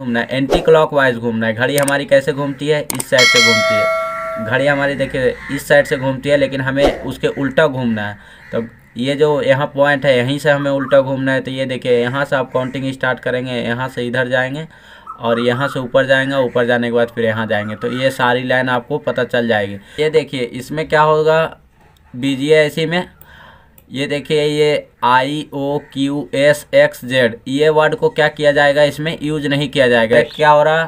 घूमना है anti clock wise घूमना है घड़ी हमारी कैसे घूमती है इस साइड से घूमती है घड़ी हमारी देखिए इस साइड से घूमती है लेकिन हमें उसके उल्टा घूमना है तो ये जो यहाँ पॉइंट है यहीं से हमें उल्टा घूमना है तो ये देखिए यहाँ से आप काउंटिंग स्टार्ट करेंगे यहाँ से इधर जाएंगे और यहाँ से ऊपर जाएंगे ऊपर जाने के बाद फिर यहाँ जाएंगे तो ये सारी लाइन आपको पता चल जाएगी ये देखिए इसमें क्या होगा बीजिए इसी e में ये देखिए ये I O Q S X Z ये वर्ड को क्या किया जाएगा इसमें यूज नहीं किया जाएगा क्या हो रहा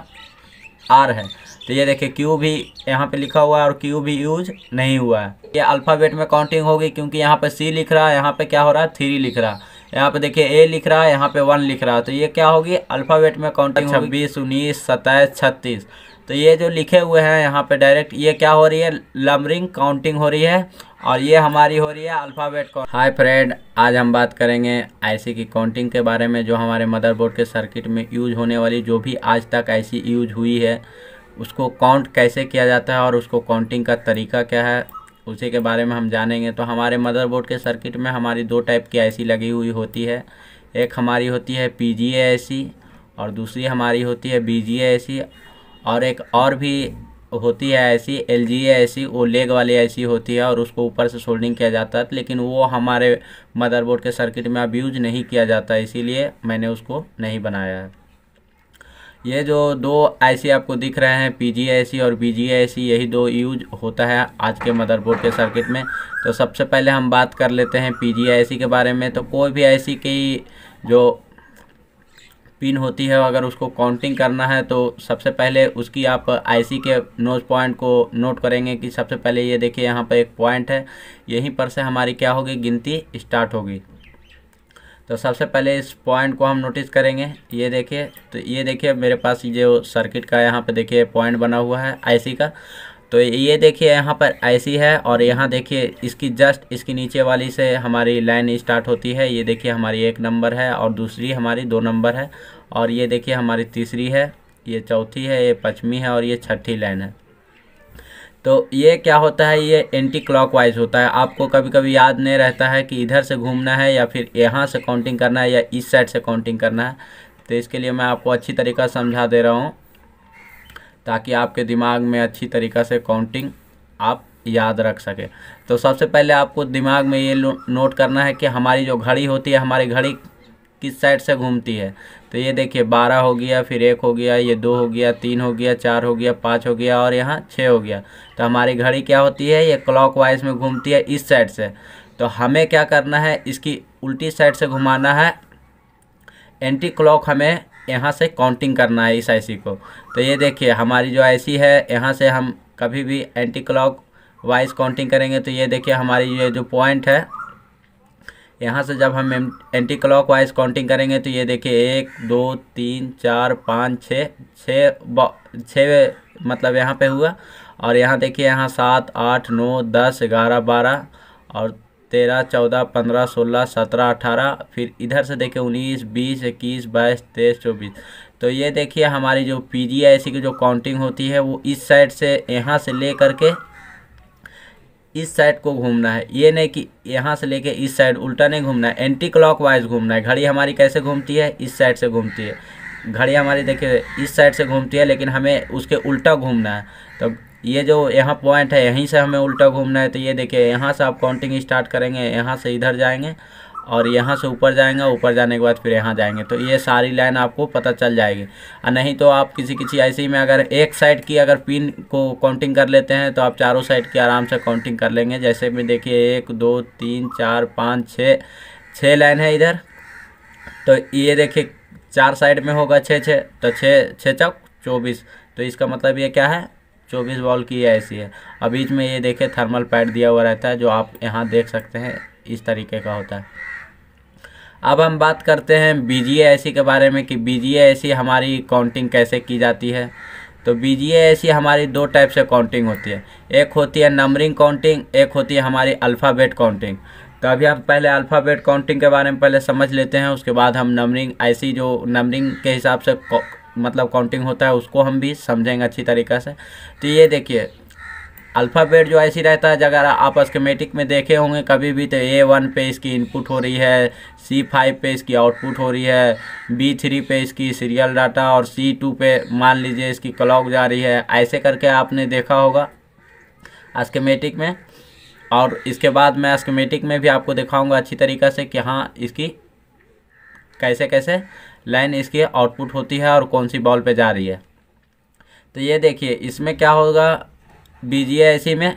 आर है तो ये देखिए क्यू भी यहाँ पे लिखा हुआ है और क्यू भी यूज नहीं हुआ है ये अल्फ़ाबेट में काउंटिंग होगी क्योंकि यहाँ पे सी लिख रहा है यहाँ पे क्या हो रहा है थ्री लिख रहा है यहाँ पे देखिए ए लिख रहा है यहाँ पे वन लिख रहा है तो ये क्या होगी अल्फ़ाबेट में काउंटिंग अच्छा, छब्बीस उन्नीस सत्ताईस छत्तीस तो ये जो लिखे हुए हैं यहाँ पे डायरेक्ट ये क्या हो रही है लमरिंग काउंटिंग हो रही है और ये हमारी हो रही है अल्फ़ाबेट काउंट हाय फ्रेंड आज हम बात करेंगे आईसी की काउंटिंग के बारे में जो हमारे मदरबोर्ड के सर्किट में यूज होने वाली जो भी आज तक आईसी यूज हुई है उसको काउंट कैसे किया जाता है और उसको काउंटिंग का तरीका क्या है उसी के बारे में हम जानेंगे तो हमारे मदरबोर्ड के सर्किट में हमारी दो टाइप की आईसी लगी हुई होती है एक हमारी होती है पी जी e और दूसरी हमारी होती है बी जी और एक और भी होती है ऐसी एल जी ऐसी वो लेग वाली ऐसी होती है और उसको ऊपर से सोल्डिंग किया जाता है लेकिन वो हमारे मदरबोर्ड के सर्किट में अब यूज नहीं किया जाता इसीलिए मैंने उसको नहीं बनाया है ये जो दो ऐसी आपको दिख रहे हैं पी जी ऐसी और बी जी ऐसी यही दो यूज होता है आज के मदरबोर्ड के सर्किट में तो सबसे पहले हम बात कर लेते हैं पी जी ऐसी के बारे में तो कोई भी ऐसी की जो पिन होती है अगर उसको काउंटिंग करना है तो सबसे पहले उसकी आप आईसी के नोज पॉइंट को नोट करेंगे कि सबसे पहले ये देखिए यहाँ पर एक पॉइंट है यहीं पर से हमारी क्या होगी गिनती स्टार्ट होगी तो सबसे पहले इस पॉइंट को हम नोटिस करेंगे ये देखिए तो ये देखिए मेरे पास जो सर्किट का यहाँ पर देखिए पॉइंट बना हुआ है आई का तो ये देखिए यहाँ पर आईसी है और यहाँ देखिए इसकी जस्ट इसके नीचे वाली से हमारी लाइन स्टार्ट होती है ये देखिए हमारी एक नंबर है और दूसरी हमारी दो नंबर है और ये देखिए हमारी तीसरी है ये चौथी है ये पंचमी है और ये छठी लाइन है तो ये क्या होता है ये एंटी क्लॉकवाइज होता है आपको कभी कभी याद नहीं रहता है कि इधर से घूमना है या फिर यहाँ से काउंटिंग करना है या इस साइड से काउंटिंग करना है तो इसके लिए मैं आपको अच्छी तरीका समझा दे रहा हूँ ताकि आपके दिमाग में अच्छी तरीक़ा से काउंटिंग आप याद रख सकें तो सबसे पहले आपको दिमाग में ये नोट करना है कि हमारी जो घड़ी होती है हमारी घड़ी किस साइड से घूमती है तो ये देखिए बारह हो गया फिर एक हो गया ये दो हो गया तीन हो गया चार हो गया पाँच हो गया और यहाँ छः हो गया तो हमारी घड़ी क्या होती है ये क्लॉक में घूमती है इस साइड से तो हमें क्या करना है इसकी उल्टी साइड से घुमाना है एंटी क्लॉक हमें यहाँ से काउंटिंग करना है इस आईसी को तो ये देखिए हमारी जो आईसी है यहाँ से हम कभी भी एंटी क्लॉक वाइज काउंटिंग करेंगे तो ये देखिए हमारी ये जो पॉइंट है यहाँ से जब हम एंटी क्लॉक वाइज काउंटिंग करेंगे तो ये देखिए एक दो तीन चार पाँच छः छः छः मतलब यहाँ पे हुआ और यहाँ देखिए यहाँ सात आठ नौ दस ग्यारह बारह और तेरह चौदह पंद्रह सोलह सत्रह अठारह फिर इधर से देखिए उन्नीस बीस इक्कीस बाईस तेईस चौबीस तो ये देखिए हमारी जो पी जी आई सी की जो काउंटिंग होती है वो इस साइड से यहाँ से ले करके इस साइड को घूमना है ये नहीं कि यहाँ से लेके इस साइड उल्टा नहीं घूमना है एंटी क्लॉक वाइज घूमना है घड़ी हमारी कैसे घूमती है इस साइड से घूमती है घड़ी हमारी देखिए इस साइड से घूमती है लेकिन हमें उसके उल्टा घूमना है तो ये जो यहाँ पॉइंट है यहीं से हमें उल्टा घूमना है तो ये देखिए यहाँ से आप काउंटिंग स्टार्ट करेंगे यहाँ से इधर जाएंगे और यहाँ से ऊपर जाएंगे ऊपर जाने के बाद फिर यहाँ जाएंगे तो ये सारी लाइन आपको पता चल जाएगी और नहीं तो आप किसी किसी ऐसे में अगर एक साइड की अगर पिन को काउंटिंग कर लेते हैं तो आप चारों साइड की आराम से काउंटिंग कर लेंगे जैसे में देखिए एक दो तीन चार पाँच छः छः लाइन है इधर तो ये देखिए चार साइड में होगा छः छः तो छः छः चौक चौबीस तो इसका मतलब ये क्या है चौबीस बॉल की ऐसी है अब बीच में ये देखिए थर्मल पैड दिया हुआ रहता है जो आप यहाँ देख सकते हैं इस तरीके का होता है अब हम बात करते हैं बी e के बारे में कि बी e हमारी काउंटिंग कैसे की जाती है तो बी e हमारी दो टाइप से काउंटिंग होती है एक होती है नंबरिंग काउंटिंग एक होती है हमारी अल्फ़ाबेट काउंटिंग तो अभी हम पहले अल्फ़ाबेट काउंटिंग के बारे में पहले समझ लेते हैं उसके बाद हम नंबरिंग ऐसी जो नंबरिंग के हिसाब से मतलब काउंटिंग होता है उसको हम भी समझेंगे अच्छी तरीक़े से तो ये देखिए अल्फ़ाबेट जो ऐसी रहता है अगर आप स्केमेटिक में देखे होंगे कभी भी तो ए वन पे इसकी इनपुट हो रही है सी फाइव पे इसकी आउटपुट हो रही है बी थ्री पे इसकी सीरियल डाटा और सी टू पे मान लीजिए इसकी क्लॉक जा रही है ऐसे करके आपने देखा होगा स्केमेटिक में और इसके बाद मैं स्केमेटिक में भी आपको दिखाऊँगा अच्छी तरीक़ा से कि हाँ इसकी कैसे कैसे लाइन इसकी आउटपुट होती है और कौन सी बॉल पर जा रही है तो ये देखिए इसमें क्या होगा बीजिए इसी में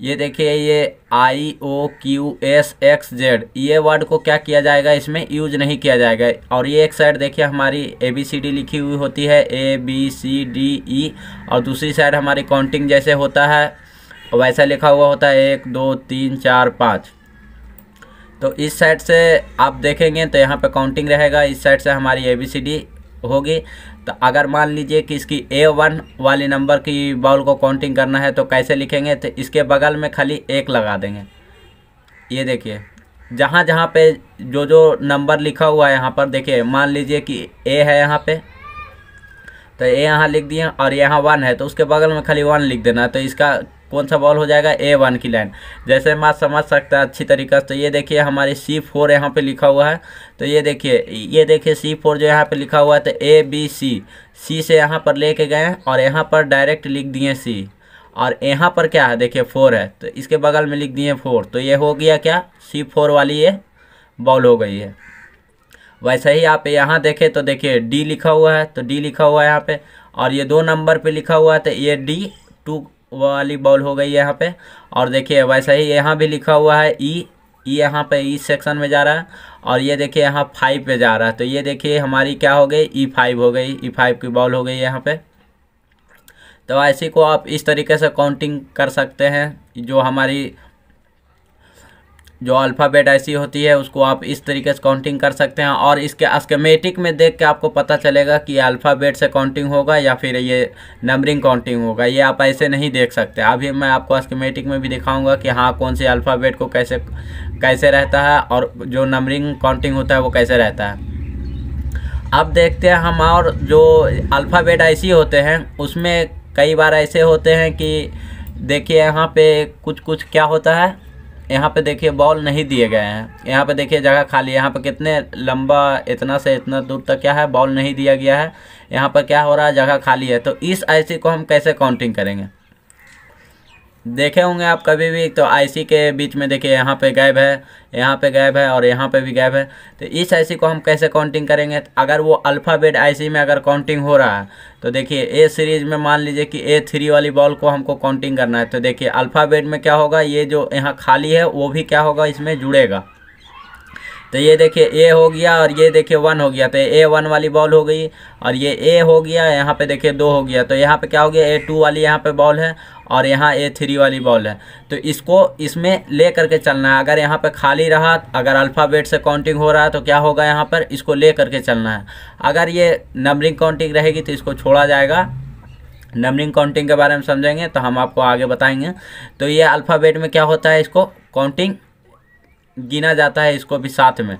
ये देखिए ये I O Q S X Z ये वर्ड को क्या किया जाएगा इसमें यूज नहीं किया जाएगा और ये एक साइड देखिए हमारी ए बी सी डी लिखी हुई होती है ए बी सी डी ई और दूसरी साइड हमारी काउंटिंग जैसे होता है वैसा लिखा हुआ होता है एक दो तीन चार पाँच तो इस साइड से आप देखेंगे तो यहाँ पे काउंटिंग रहेगा इस साइड से हमारी ए बी सी डी होगी तो अगर मान लीजिए कि इसकी ए वन वाले नंबर की बॉल को काउंटिंग करना है तो कैसे लिखेंगे तो इसके बगल में खाली एक लगा देंगे ये देखिए जहाँ जहाँ पे जो जो नंबर लिखा हुआ है यहाँ पर देखिए मान लीजिए कि ए है यहाँ पे तो ए यहाँ लिख दिए और यहाँ वन है तो उसके बगल में खाली वन लिख देना तो इसका कौन सा बॉल हो जाएगा ए वन की लाइन जैसे हम समझ सकता है अच्छी तरीका से तो ये देखिए हमारे सी फोर यहाँ पर लिखा हुआ है तो ये देखिए ये देखिए सी फोर जो यहाँ पर लिखा हुआ है तो ए बी सी सी से यहाँ पर लेके गए और यहाँ पर डायरेक्ट लिख दिए सी और यहाँ पर क्या है देखिए फोर है तो इसके बगल में लिख दिए फोर तो ये हो गया क्या सी फोर वाली ये बॉल हो गई है वैसे ही आप यहाँ देखें तो देखिए डी लिखा हुआ है तो डी लिखा हुआ है यहाँ पे और ये दो नंबर पे लिखा हुआ है तो ये डी टू वाली बॉल हो गई यहाँ पे और देखिए वैसा ही यहाँ भी लिखा हुआ है ई ई यहाँ पे ई सेक्शन में जा रहा है और ये देखिए यहाँ फाइव पे जा रहा है तो ये देखिए हमारी क्या हो गई ई e फाइव हो गई ई e फाइव की बॉल हो गई यहाँ पे तो ऐसी को आप इस तरीके से काउंटिंग कर सकते हैं जो हमारी जो अल्फ़ाबेट ऐसी होती है उसको आप इस तरीके से काउंटिंग कर सकते हैं और इसके अस्केमेटिक में देख के आपको पता चलेगा कि अल्फ़ाबेट से काउंटिंग होगा या फिर ये नंबरिंग काउंटिंग होगा ये आप ऐसे नहीं देख सकते अभी मैं आपको अस्केमेटिक में भी दिखाऊंगा कि हाँ कौन से अल्फ़ाबेट को कैसे कैसे रहता है और जो नंबरिंग काउंटिंग होता है वो कैसे रहता है अब देखते हैं हम और जो अल्फ़ाबेट ऐसी होते हैं उसमें कई बार ऐसे होते हैं कि देखिए यहाँ पे कुछ कुछ क्या होता है यहाँ पे देखिए बॉल नहीं दिए गए हैं यहाँ पे देखिए जगह खाली है यहाँ पे कितने लंबा इतना से इतना दूर तक क्या है बॉल नहीं दिया गया है यहाँ पर क्या हो रहा है जगह खाली है तो इस आईसी को हम कैसे काउंटिंग करेंगे देखे होंगे आप कभी भी तो आईसी के बीच में देखिए यहाँ पे गैप है यहाँ पे गैप है और यहाँ पे भी गैप है तो इस आईसी को हम कैसे काउंटिंग करेंगे तो अगर वो अल्फ़ाबेट आईसी में अगर काउंटिंग हो रहा है तो देखिए ए सीरीज़ में मान लीजिए कि ए थ्री वाली बॉल को हमको काउंटिंग करना है तो देखिए अल्फ़ाबेट में क्या होगा ये जो यहाँ खाली है वो भी क्या होगा इसमें जुड़ेगा तो ये देखिए ए हो गया और ये देखिए वन हो गया तो ए वन वाली बॉल हो गई और ये ए हो गया यहाँ पे देखिए दो हो गया तो यहाँ पे क्या हो गया ए टू वाली यहाँ पे बॉल है और यहाँ ए थ्री वाली बॉल है तो इसको इसमें ले करके चलना है अगर यहाँ पे खाली रहा अगर अल्फ़ाबेट से काउंटिंग हो रहा है तो क्या होगा यहाँ पर इसको ले करके चलना है अगर ये नंबरिंग काउंटिंग रहेगी तो इसको छोड़ा जाएगा नंबरिंग काउंटिंग के बारे में समझेंगे तो हम आपको आगे बताएंगे तो ये अल्फ़ाबेट में क्या होता है इसको काउंटिंग गिना जाता है इसको भी साथ में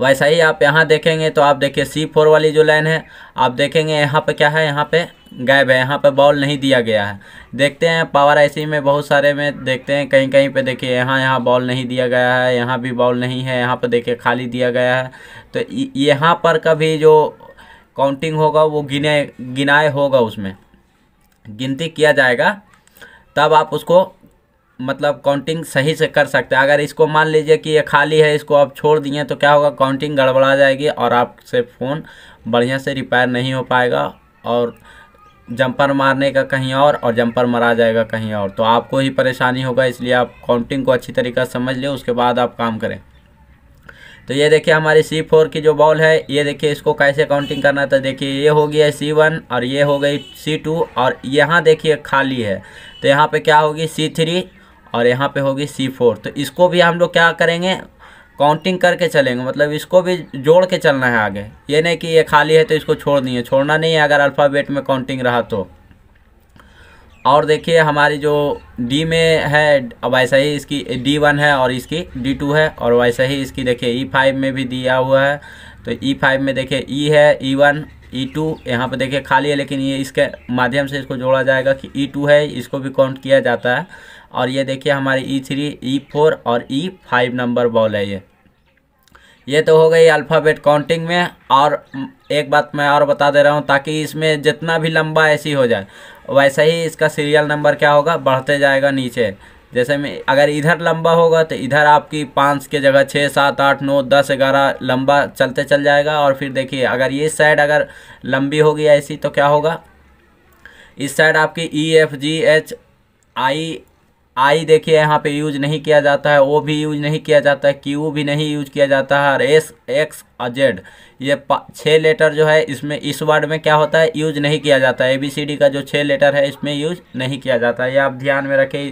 वैसा ही आप यहाँ देखेंगे तो आप देखिए सी फोर वाली जो लाइन है आप देखेंगे यहाँ पे क्या है यहाँ पे गायब है यहाँ पे बॉल नहीं दिया गया है देखते हैं पावर आईसी में बहुत सारे में देखते हैं कहीं कहीं पे देखिए यहाँ यहाँ बॉल नहीं दिया गया है यहाँ भी बॉल नहीं है यहाँ पे देखिए खाली दिया गया है तो यहाँ पर कभी जो काउंटिंग होगा वो गिने गिनाए होगा उसमें गिनती किया जाएगा तब आप उसको मतलब काउंटिंग सही से कर सकते हैं अगर इसको मान लीजिए कि ये खाली है इसको आप छोड़ दिए तो क्या होगा काउंटिंग गड़बड़ा जाएगी और आपसे फ़ोन बढ़िया से रिपेयर नहीं हो पाएगा और जंपर मारने का कहीं और और जंपर मरा जाएगा कहीं और तो आपको ही परेशानी होगा इसलिए आप काउंटिंग को अच्छी तरीक़ा समझ लें उसके बाद आप काम करें तो ये देखिए हमारी सी फोर की जो बॉल है ये देखिए इसको कैसे काउंटिंग करना था तो देखिए ये हो गया सी वन और ये हो गई सी टू और यहाँ देखिए खाली है तो यहाँ पे क्या होगी सी थ्री और यहाँ पे होगी सी फोर तो इसको भी हम लोग क्या करेंगे काउंटिंग करके चलेंगे मतलब इसको भी जोड़ के चलना है आगे ये नहीं कि ये खाली है तो इसको छोड़ दिए छोड़ना नहीं है अगर अल्फ़ाबेट में काउंटिंग रहा तो और देखिए हमारी जो डी में है वैसा ही इसकी डी वन है और इसकी डी टू है और वैसा ही इसकी देखिए ई e फाइव में भी दिया हुआ है तो ई e फाइव में देखिए ई e है E one E e two यहाँ पर देखिए खाली है लेकिन ये इसके माध्यम से इसको जोड़ा जाएगा कि ई e टू है इसको भी काउंट किया जाता है और ये देखिए हमारे ई थ्री ई फोर और ई फाइव नंबर बॉल है ये ये तो हो गई अल्फ़ाबेट काउंटिंग में और एक बात मैं और बता दे रहा हूँ ताकि इसमें जितना भी लंबा ऐसी हो जाए वैसे ही इसका सीरियल नंबर क्या होगा बढ़ते जाएगा नीचे जैसे में अगर इधर लंबा होगा तो इधर आपकी पाँच के जगह छः सात आठ नौ दस ग्यारह लंबा चलते चल जाएगा और फिर देखिए अगर ये साइड अगर लंबी होगी ऐसी तो क्या होगा इस साइड आपकी ई एफ जी एच आई आई देखिए यहाँ पे यूज नहीं किया जाता है ओ भी यूज नहीं किया जाता है क्यू भी नहीं यूज किया जाता है और एस एक्स और जेड ये छः लेटर जो है इसमें इस वर्ड में क्या होता है यूज नहीं किया जाता है ए बी सी डी का जो छः लेटर है इसमें यूज नहीं किया जाता है ये आप ध्यान में रखें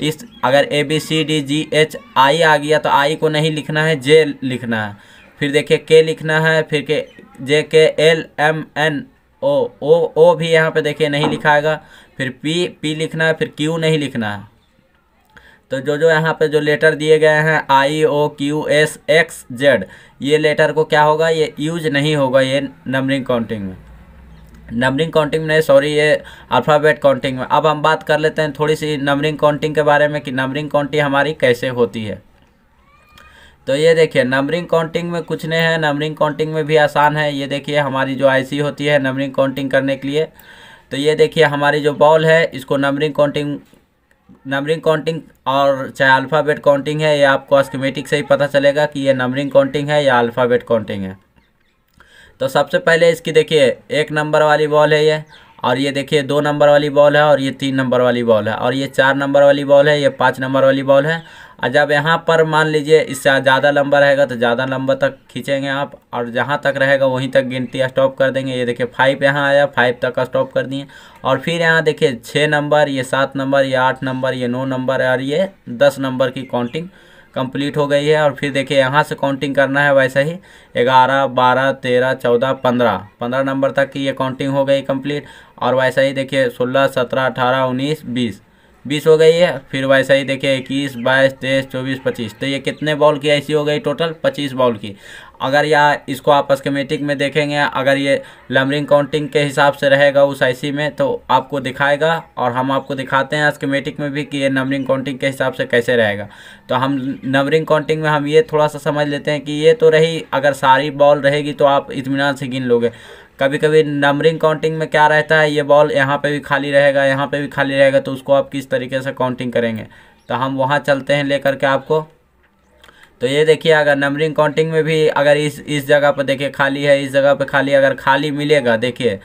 इस अगर A B C D G H I आ गया तो आई को नहीं लिखना है जे लिखना है फिर देखिए के लिखना है फिर K J K L M N O O O भी यहाँ पे देखिए नहीं लिखाएगा फिर पी पी लिखना है फिर क्यू नहीं लिखना है तो जो जो यहाँ पे जो लेटर दिए गए हैं I O Q S X Z ये लेटर को क्या होगा ये यूज नहीं होगा ये नंबरिंग काउंटिंग में नंबरिंग काउंटिंग में सॉरी ये अल्फ़ाबेट काउंटिंग में अब हम बात कर लेते हैं थोड़ी सी नंबरिंग काउंटिंग के बारे में कि नंबरिंग काउंटिंग हमारी कैसे होती है तो ये देखिए नंबरिंग काउंटिंग में कुछ नहीं है नंबरिंग काउंटिंग में भी आसान है ये देखिए हमारी जो आईसी होती है नंबरिंग काउंटिंग करने के लिए तो ये देखिए हमारी जो बॉल है इसको नंबरिंग काउंटिंग नंबरिंग काउंटिंग और चाहे अल्फ़ाबेट काउंटिंग है ये आपको अस्कमेटिक से ही पता चलेगा कि ये नंबरिंग काउंटिंग है या अल्फ़ाबेट काउंटिंग है तो सबसे पहले इसकी देखिए एक नंबर वाली बॉल है ये और ये देखिए दो नंबर वाली बॉल है और ये तीन नंबर वाली बॉल है और ये चार नंबर वाली बॉल है ये पाँच नंबर वाली बॉल है और जब यहाँ पर मान लीजिए इससे ज़्यादा लंबा रहेगा तो ज़्यादा लंबा तक खींचेंगे आप और जहाँ तक रहेगा वहीं तक गिनती स्टॉप कर देंगे ये देखिए फाइव यहाँ आया फाइव तक स्टॉप कर दिए और फिर यहाँ देखिए छः नंबर ये सात नंबर ये आठ नंबर ये नौ नंबर और ये दस नंबर की काउंटिंग कंप्लीट हो गई है और फिर देखिए यहाँ से काउंटिंग करना है वैसे ही ग्यारह बारह तेरह चौदह पंद्रह पंद्रह नंबर तक की ये काउंटिंग हो गई कंप्लीट और वैसे ही देखिए सोलह सत्रह अठारह उन्नीस बीस बीस हो गई है फिर वैसे ही देखिए इक्कीस बाईस तेईस चौबीस पच्चीस तो ये कितने बॉल की ऐसी हो गई टोटल पच्चीस बॉल की अगर या इसको आप अस्केमेटिक में देखेंगे अगर ये लमरिंग काउंटिंग के हिसाब से रहेगा उस आईसी में तो आपको दिखाएगा और हम आपको दिखाते हैं अस्केमेटिक में भी कि ये नंबरिंग काउंटिंग के हिसाब से कैसे रहेगा तो हम नंबरिंग काउंटिंग में हम ये थोड़ा सा समझ लेते हैं कि ये तो रही अगर सारी बॉल रहेगी तो आप इतमान से गिन लोगे कभी कभी नंबरिंग काउंटिंग में क्या रहता है ये बॉल यहाँ पर भी खाली रहेगा यहाँ पर भी खाली रहेगा तो उसको आप किस तरीके से काउंटिंग करेंगे तो हम वहाँ चलते हैं ले के आपको तो ये देखिए अगर नंबरिंग काउंटिंग में भी अगर इस इस जगह पर देखिए खाली है इस जगह पर खाली अगर खाली मिलेगा देखिए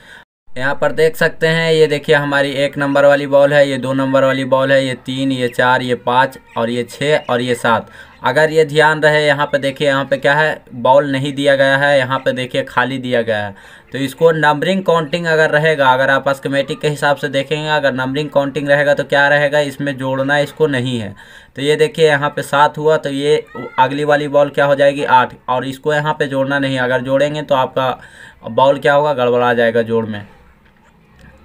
यहाँ पर देख सकते हैं ये देखिए हमारी एक नंबर वाली बॉल है ये दो नंबर वाली बॉल है ये तीन ये चार ये पाँच और ये छः और ये सात अगर ये ध्यान रहे यहाँ पे देखिए यहाँ पे क्या है बॉल नहीं दिया गया है यहाँ पे देखिए खाली दिया गया है तो इसको नंबरिंग काउंटिंग अगर रहेगा अगर आप अस्कमेटिक के हिसाब से देखेंगे अगर नंबरिंग काउंटिंग रहेगा तो क्या रहेगा इसमें जोड़ना इसको नहीं है तो ये देखिए यहाँ पे सात हुआ तो ये अगली वाली बॉल क्या हो जाएगी आठ और इसको यहाँ पर जोड़ना नहीं अगर जोड़ेंगे तो आपका बॉल क्या होगा गड़बड़ा जाएगा जोड़ में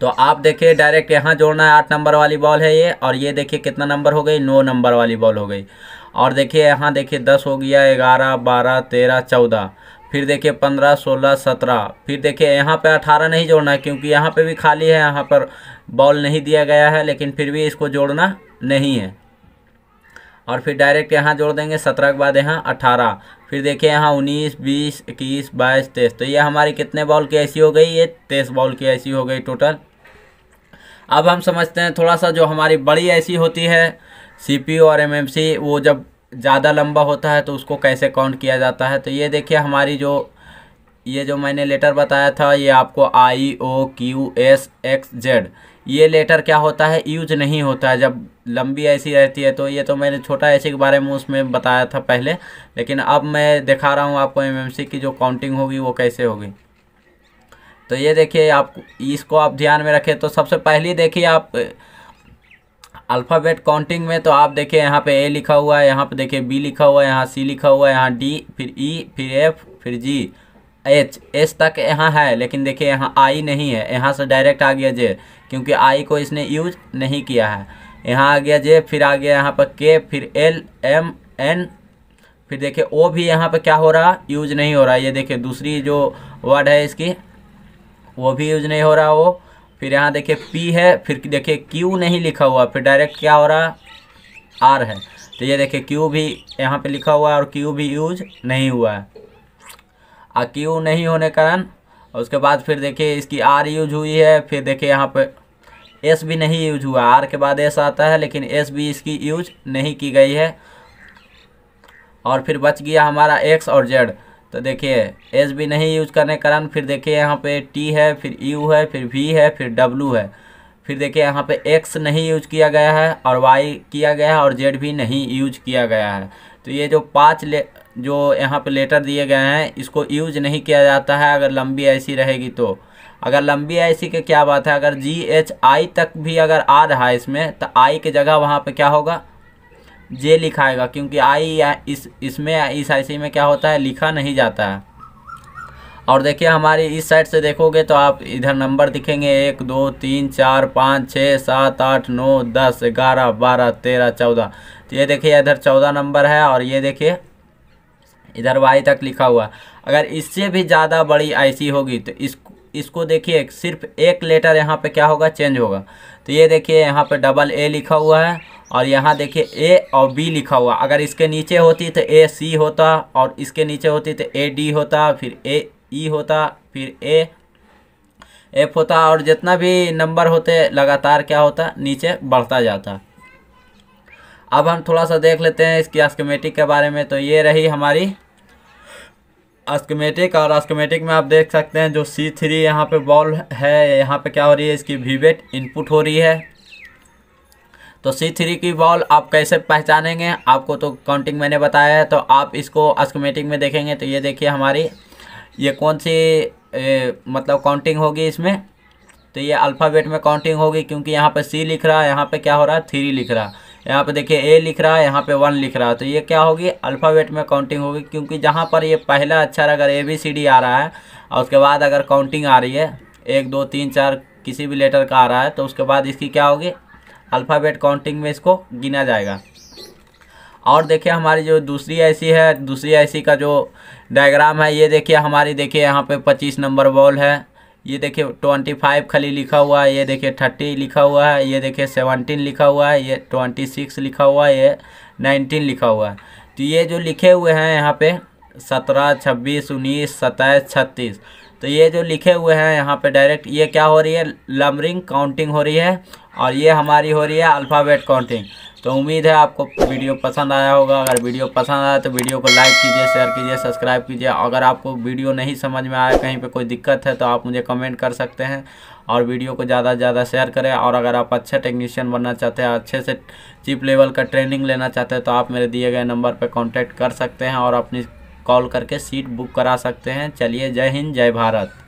तो आप देखिए डायरेक्ट यहाँ जोड़ना है आठ नंबर वाली बॉल है ये और ये देखिए कितना नंबर हो गई नौ नंबर वाली बॉल हो गई और देखिए यहाँ देखिए दस हो गया ग्यारह बारह तेरह चौदह फिर देखिए पंद्रह सोलह सत्रह फिर देखिए यहाँ पे अठारह नहीं जोड़ना है क्योंकि यहाँ पे भी खाली है यहाँ पर बॉल नहीं दिया गया है लेकिन फिर भी इसको जोड़ना नहीं है और फिर डायरेक्ट यहाँ जोड़ देंगे सत्रह के बाद यहाँ अठारह फिर देखिए यहाँ उन्नीस बीस इक्कीस बाईस तेईस तो ये हमारी कितने बॉल की ऐसी हो गई ये तेईस बॉल की ऐसी हो गई टोटल अब हम समझते हैं थोड़ा सा जो हमारी बड़ी ऐसी होती है सी और एम वो जब ज़्यादा लंबा होता है तो उसको कैसे काउंट किया जाता है तो ये देखिए हमारी जो ये जो मैंने लेटर बताया था ये आपको I O Q S X Z ये लेटर क्या होता है यूज नहीं होता है जब लंबी ऐसी रहती है तो ये तो मैंने छोटा ऐसी के बारे में उसमें बताया था पहले लेकिन अब मैं दिखा रहा हूँ आपको एमएमसी की जो काउंटिंग होगी वो कैसे होगी तो ये देखिए आप इसको आप ध्यान में रखें तो सबसे पहली देखिए आप अल्फ़ाबेट काउंटिंग में तो आप देखिए यहाँ पे ए लिखा हुआ है यहाँ पे देखिए बी लिखा हुआ है यहाँ सी लिखा हुआ है यहाँ डी फिर ई e, फिर एफ फिर जी एच एच तक यहाँ है लेकिन देखिए यहाँ आई नहीं है यहाँ से डायरेक्ट आ गया जे क्योंकि आई को इसने यूज नहीं किया है यहाँ आ गया जे फिर आ गया यहाँ पर के फिर एल एम एन फिर देखिए ओ भी यहाँ पर क्या हो रहा यूज नहीं हो रहा ये देखिए दूसरी जो वर्ड है इसकी वो भी यूज नहीं हो रहा वो फिर यहाँ देखिए पी है फिर देखिए क्यू नहीं लिखा हुआ फिर डायरेक्ट क्या हो रहा आर है तो ये देखिए क्यू भी यहाँ पे लिखा हुआ है और क्यू भी यूज नहीं हुआ है और क्यू नहीं होने कारण उसके बाद फिर देखिए इसकी आर यूज हुई है फिर देखिए यहाँ पे एस भी नहीं यूज हुआ आर के बाद एस आता है लेकिन एस भी इसकी यूज नहीं की गई है और फिर बच गया हमारा एक्स और जेड तो देखिए एस भी नहीं यूज करने के कारण फिर देखिए यहाँ पे टी है फिर यू है फिर वी है फिर डब्लू है फिर देखिए यहाँ पे एक्स नहीं यूज किया गया है और वाई किया गया है और जेड भी नहीं यूज किया गया है तो ये जो पाँच ले जो यहाँ पे लेटर दिए गए हैं इसको यूज नहीं किया जाता है अगर लंबी ऐसी रहेगी तो अगर लंबी ऐसी के क्या बात है अगर जी एच आई तक भी अगर आ रहा है इसमें तो आई की जगह वहाँ पे क्या होगा जे लिखाएगा क्योंकि आई इस इसमें इस आई में क्या होता है लिखा नहीं जाता है और देखिए हमारी इस साइड से देखोगे तो आप इधर नंबर दिखेंगे एक दो तीन चार पाँच छः सात आठ नौ दस ग्यारह बारह तेरह चौदह तो ये देखिए इधर चौदह नंबर है और ये देखिए इधर वाई तक लिखा हुआ अगर इससे भी ज़्यादा बड़ी ऐसी होगी तो इस इसको देखिए सिर्फ एक लेटर यहाँ पे क्या होगा चेंज होगा तो ये देखिए यहाँ पर डबल ए लिखा हुआ है और यहाँ देखिए ए और बी लिखा हुआ अगर इसके नीचे होती तो ए सी होता और इसके नीचे होती तो ए डी होता फिर ए ई e होता फिर ए एफ होता और जितना भी नंबर होते लगातार क्या होता नीचे बढ़ता जाता अब हम थोड़ा सा देख लेते हैं इसकी आस्केमेटिक के बारे में तो ये रही हमारी आस्कोमेटिक और आस्कोमेटिक में आप देख सकते हैं जो सी थ्री यहाँ पर बॉल है यहाँ पे क्या हो रही है इसकी वीवेट इनपुट हो रही है तो सी थ्री की बॉल आप कैसे पहचानेंगे आपको तो काउंटिंग मैंने बताया है तो आप इसको आस्कोमेटिक में देखेंगे तो ये देखिए हमारी ये कौन सी ए, मतलब काउंटिंग होगी इसमें तो ये अल्फ़ाबेट में काउंटिंग होगी क्योंकि यहाँ पर सी लिख रहा है यहाँ पर क्या हो रहा है थ्री लिख रहा है यहाँ पे देखिए ए लिख रहा है यहाँ पे वन लिख रहा है तो ये क्या होगी अल्फ़ाबेट में काउंटिंग होगी क्योंकि जहाँ पर ये पहला अक्षर अगर ए बी सी डी आ रहा है और उसके बाद अगर काउंटिंग आ रही है एक दो तीन चार किसी भी लेटर का आ रहा है तो उसके बाद इसकी क्या होगी अल्फ़ाबेट काउंटिंग में इसको गिना जाएगा और देखिए हमारी जो दूसरी ऐसी है दूसरी ऐसी का जो डायग्राम है ये देखिए हमारी देखिए यहाँ पे पच्चीस नंबर बॉल है ये देखिए ट्वेंटी फाइव खाली लिखा हुआ है ये देखिए थर्टी लिखा हुआ है ये देखिए सेवनटीन लिखा हुआ है ये ट्वेंटी सिक्स लिखा हुआ है ये नाइनटीन लिखा हुआ है तो ये जो लिखे हुए हैं यहाँ पे सत्रह छब्बीस उन्नीस सत्ताईस छत्तीस तो ये जो लिखे हुए हैं यहाँ पे डायरेक्ट ये क्या हो रही है लमरिंग काउंटिंग हो रही है और ये हमारी हो रही है अल्फ़ाबेट काउंटिंग तो उम्मीद है आपको वीडियो पसंद आया होगा अगर वीडियो पसंद आया तो वीडियो को लाइक कीजिए शेयर कीजिए सब्सक्राइब कीजिए अगर आपको वीडियो नहीं समझ में आया कहीं पे कोई दिक्कत है तो आप मुझे कमेंट कर सकते हैं और वीडियो को ज़्यादा से ज़्यादा शेयर करें और अगर आप अच्छे टेक्नीशियन बनना चाहते हैं अच्छे से चिप लेवल का ट्रेनिंग लेना चाहते हैं तो आप मेरे दिए गए नंबर पर कॉन्टैक्ट कर सकते हैं और अपनी कॉल करके सीट बुक करा सकते हैं चलिए जय हिंद जय भारत